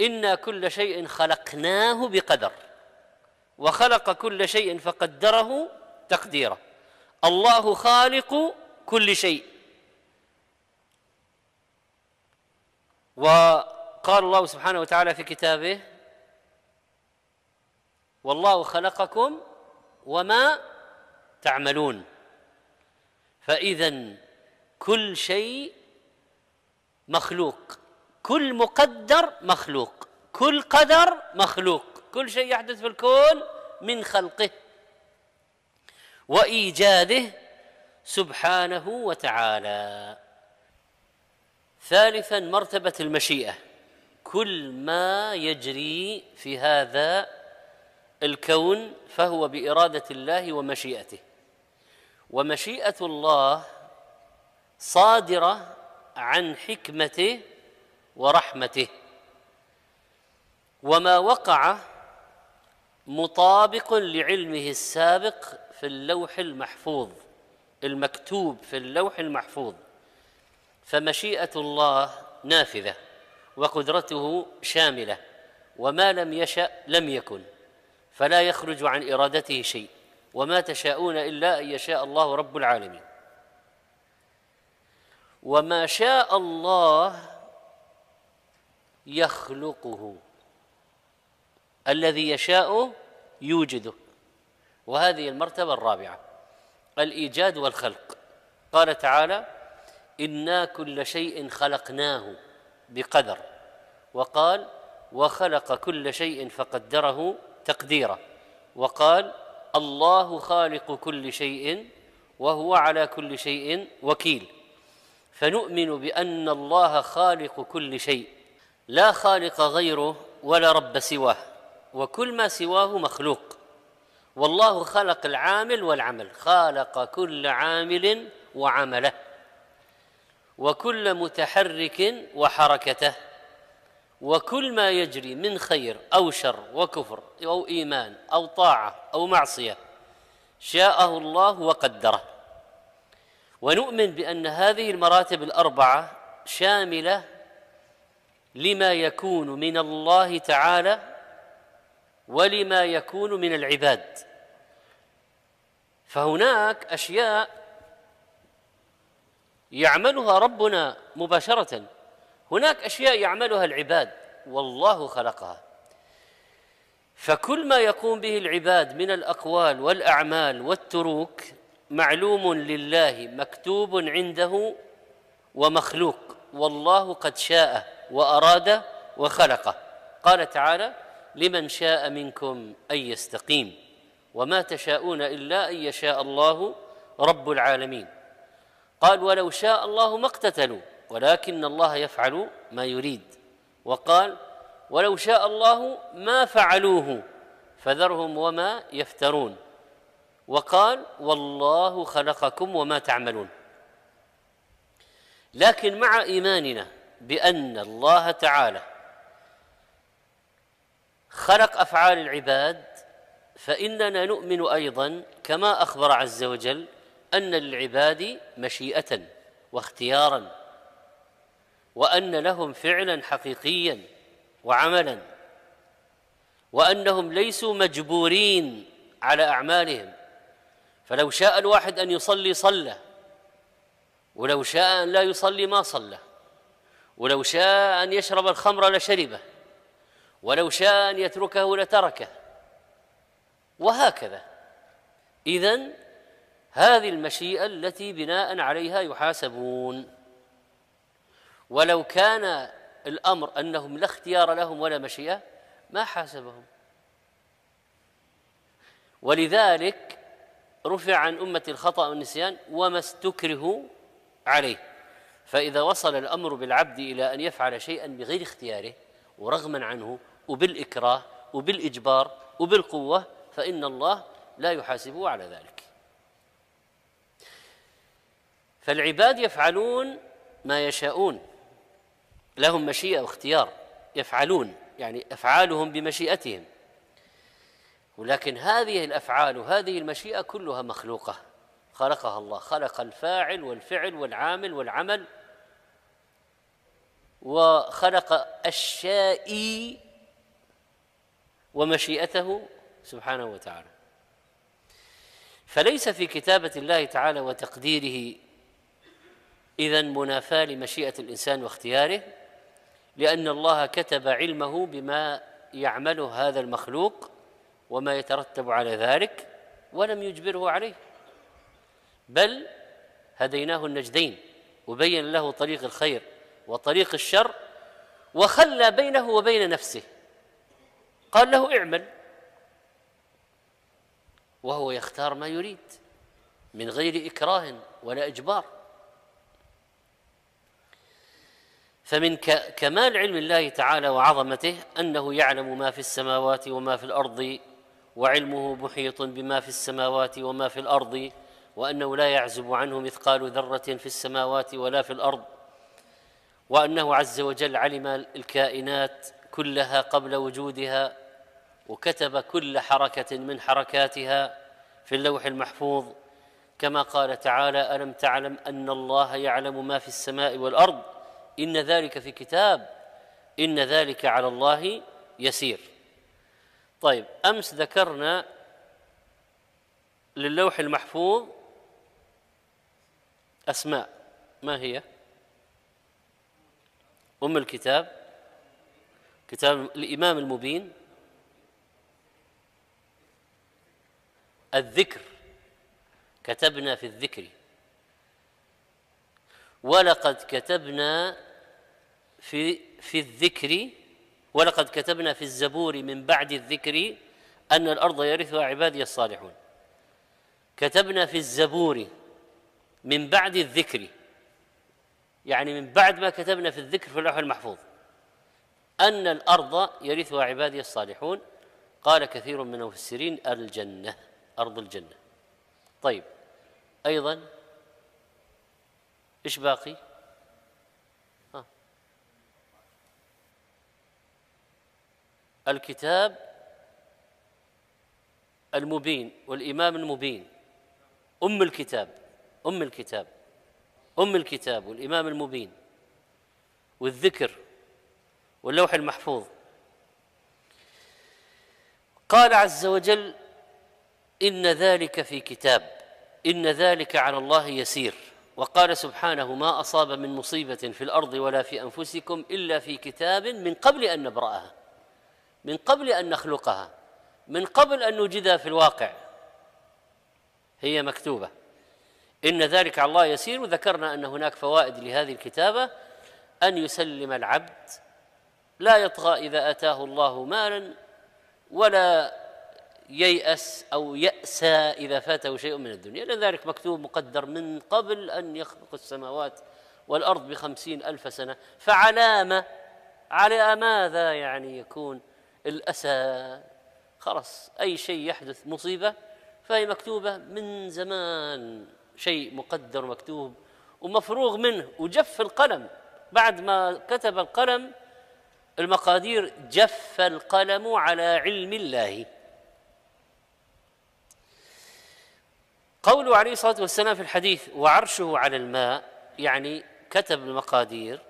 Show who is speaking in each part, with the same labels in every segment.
Speaker 1: انا كل شيء خلقناه بقدر وخلق كل شيء فقدره تقديرا الله خالق كل شيء وقال الله سبحانه وتعالى في كتابه والله خلقكم وما تعملون فاذا كل شيء مخلوق كل مقدر مخلوق كل قدر مخلوق كل شيء يحدث في الكون من خلقه وايجاده سبحانه وتعالى ثالثا مرتبه المشيئه كل ما يجري في هذا الكون فهو باراده الله ومشيئته ومشيئه الله صادره عن حكمته ورحمته وما وقع مطابق لعلمه السابق في اللوح المحفوظ المكتوب في اللوح المحفوظ فمشيئه الله نافذه وقدرته شامله وما لم يشا لم يكن فلا يخرج عن ارادته شيء وما تشاءون الا ان يشاء الله رب العالمين وما شاء الله يخلقه الذي يشاء يوجده وهذه المرتبه الرابعه الايجاد والخلق قال تعالى انا كل شيء خلقناه بقدر وقال وخلق كل شيء فقدره تقديرا وقال الله خالق كل شيء وهو على كل شيء وكيل فنؤمن بان الله خالق كل شيء لا خالق غيره ولا رب سواه وكل ما سواه مخلوق والله خلق العامل والعمل خلق كل عامل وعمله وكل متحرك وحركته وكل ما يجري من خير او شر وكفر او ايمان او طاعه او معصيه شاءه الله وقدره ونؤمن بان هذه المراتب الاربعه شامله لما يكون من الله تعالى ولما يكون من العباد فهناك اشياء يعملها ربنا مباشره هناك اشياء يعملها العباد والله خلقها فكل ما يقوم به العباد من الاقوال والاعمال والتروك معلوم لله مكتوب عنده ومخلوق والله قد شاء وأراد وخلقه قال تعالى لمن شاء منكم أن يستقيم وما تشاءون إلا أن يشاء الله رب العالمين قال ولو شاء الله ما اقتتلوا ولكن الله يفعل ما يريد وقال ولو شاء الله ما فعلوه فذرهم وما يفترون وقال والله خلقكم وما تعملون لكن مع ايماننا بان الله تعالى خلق افعال العباد فاننا نؤمن ايضا كما اخبر عز وجل ان للعباد مشيئه واختيارا وان لهم فعلا حقيقيا وعملا وانهم ليسوا مجبورين على اعمالهم فلو شاء الواحد ان يصلي صلى ولو شاء ان لا يصلي ما صلى ولو شاء أن يشرب الخمر لشربه ولو شاء أن يتركه لتركه وهكذا إذا هذه المشيئة التي بناء عليها يحاسبون ولو كان الأمر أنهم لا اختيار لهم ولا مشيئة ما حاسبهم ولذلك رفع عن أمة الخطأ والنسيان وما استكرهوا عليه فإذا وصل الأمر بالعبد إلى أن يفعل شيئا بغير اختياره ورغما عنه وبالإكراه وبالإجبار وبالقوة فإن الله لا يحاسبه على ذلك فالعباد يفعلون ما يشاءون لهم مشيئة واختيار يفعلون يعني أفعالهم بمشيئتهم ولكن هذه الأفعال وهذه المشيئة كلها مخلوقة خلقها الله خلق الفاعل والفعل والعامل والعمل وخلق الشائي ومشيئته سبحانه وتعالى فليس في كتابة الله تعالى وتقديره إذا منافاة لمشيئة الإنسان واختياره لأن الله كتب علمه بما يعمله هذا المخلوق وما يترتب على ذلك ولم يجبره عليه بل هديناه النجدين وبين له طريق الخير وطريق الشر وخلى بينه وبين نفسه قال له اعمل وهو يختار ما يريد من غير إكراه ولا إجبار فمن كمال علم الله تعالى وعظمته أنه يعلم ما في السماوات وما في الأرض وعلمه محيط بما في السماوات وما في الأرض وأنه لا يعزب عنه مثقال ذرة في السماوات ولا في الأرض وأنه عز وجل علم الكائنات كلها قبل وجودها وكتب كل حركة من حركاتها في اللوح المحفوظ كما قال تعالى ألم تعلم أن الله يعلم ما في السماء والأرض إن ذلك في كتاب إن ذلك على الله يسير طيب أمس ذكرنا للوح المحفوظ أسماء ما هي؟ أم الكتاب كتاب الإمام المبين الذكر كتبنا في الذكر ولقد كتبنا في في الذكر ولقد كتبنا في الزبور من بعد الذكر أن الأرض يرثها عبادي الصالحون كتبنا في الزبور من بعد الذكر يعني من بعد ما كتبنا في الذكر في اللوح المحفوظ أن الأرض يرثها عبادي الصالحون قال كثير من المفسرين الجنة أرض الجنة طيب أيضا إيش باقي؟ ها الكتاب المبين والإمام المبين أم الكتاب أم الكتاب أم الكتاب والإمام المبين والذكر واللوح المحفوظ قال عز وجل إن ذلك في كتاب إن ذلك على الله يسير وقال سبحانه ما أصاب من مصيبة في الأرض ولا في أنفسكم إلا في كتاب من قبل أن نبرأها من قبل أن نخلقها من قبل أن نوجدها في الواقع هي مكتوبة إن ذلك على الله يسير وذكرنا أن هناك فوائد لهذه الكتابة أن يسلم العبد لا يطغى إذا أتاه الله مالا ولا ييأس أو يأسى إذا فاته شيء من الدنيا لأن ذلك مكتوب مقدر من قبل أن يخلق السماوات والأرض بخمسين ألف سنة فعلامة على ماذا يعني يكون الأسى خلاص أي شيء يحدث مصيبة فهي مكتوبة من زمان شيء مقدر مكتوب ومفروغ منه وجف القلم بعد ما كتب القلم المقادير جف القلم على علم الله قوله عليه الصلاه والسلام في الحديث وعرشه على الماء يعني كتب المقادير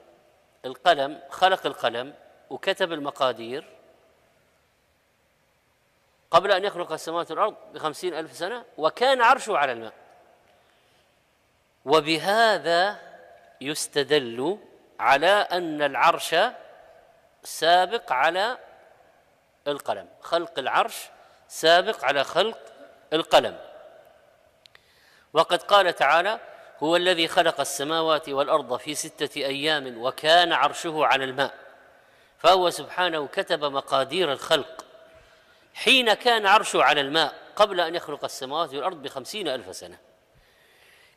Speaker 1: القلم خلق القلم وكتب المقادير قبل أن يخلق السماوات والأرض بخمسين ألف سنة وكان عرشه على الماء وبهذا يستدل على أن العرش سابق على القلم خلق العرش سابق على خلق القلم وقد قال تعالى هو الذي خلق السماوات والأرض في ستة أيام وكان عرشه على الماء فهو سبحانه كتب مقادير الخلق حين كان عرشه على الماء قبل أن يخلق السماوات والأرض بخمسين ألف سنة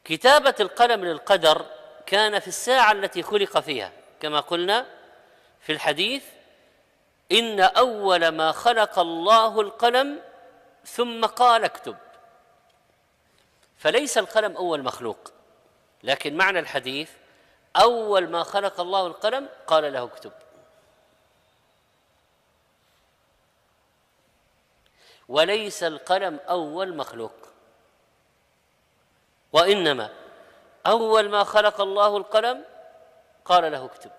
Speaker 1: كتابة القلم للقدر كان في الساعة التي خلق فيها كما قلنا في الحديث إن أول ما خلق الله القلم ثم قال اكتب فليس القلم أول مخلوق لكن معنى الحديث أول ما خلق الله القلم قال له اكتب وليس القلم أول مخلوق وإنما أول ما خلق الله القلم قال له اكتب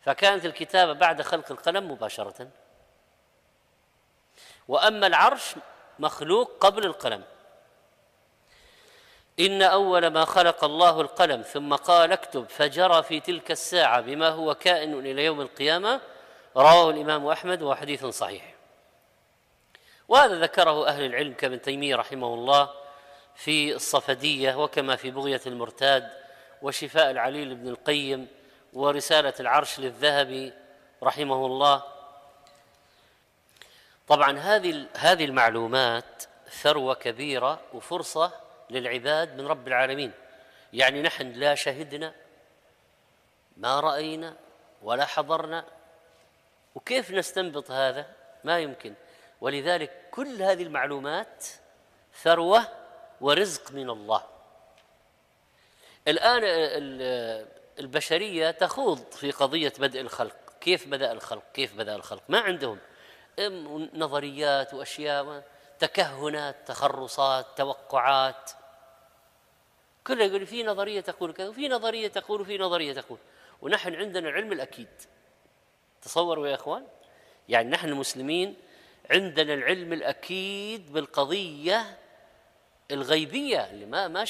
Speaker 1: فكانت الكتابة بعد خلق القلم مباشرة وأما العرش مخلوق قبل القلم إن أول ما خلق الله القلم ثم قال اكتب فجرى في تلك الساعة بما هو كائن إلى يوم القيامة رواه الإمام أحمد وحديث صحيح وهذا ذكره أهل العلم كابن تيمية رحمه الله في الصفدية وكما في بغية المرتاد وشفاء العليل بن القيم ورسالة العرش للذهبي رحمه الله طبعا هذه هذه المعلومات ثروة كبيرة وفرصة للعباد من رب العالمين يعني نحن لا شهدنا ما رأينا ولا حضرنا وكيف نستنبط هذا ما يمكن ولذلك كل هذه المعلومات ثروه ورزق من الله الآن البشرية تخوض في قضية بدء الخلق كيف بدأ الخلق كيف بدأ الخلق ما عندهم نظريات وأشياء تكهنات تخرصات توقعات كل يقول في نظرية تقول كذا وفي نظرية تقول وفي نظرية تقول ونحن عندنا العلم الأكيد تصوروا يا إخوان يعني نحن المسلمين عندنا العلم الأكيد بالقضية الغيبية اللي ما ما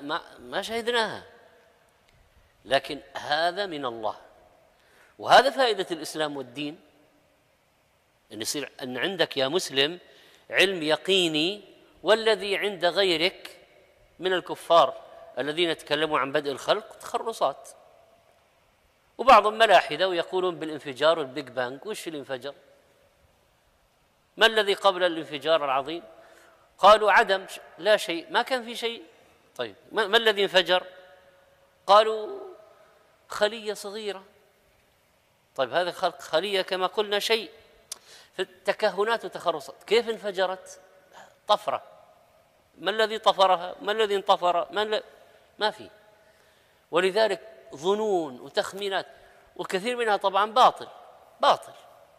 Speaker 1: ما ما شهدناها لكن هذا من الله وهذا فائدة الإسلام والدين أن يصير أن عندك يا مسلم علم يقيني والذي عند غيرك من الكفار الذين تكلموا عن بدء الخلق تخرصات وبعضهم ملاحدة ويقولون بالانفجار والبيج بانج وش الانفجار؟ ما الذي قبل الانفجار العظيم قالوا عدم لا شيء ما كان في شيء طيب ما الذي انفجر قالوا خليه صغيره طيب هذا خلق خليه كما قلنا شيء التكهنات وتخرصت كيف انفجرت طفره ما الذي طفرها ما الذي انطفر ما, الذي... ما في ولذلك ظنون وتخمينات وكثير منها طبعا باطل باطل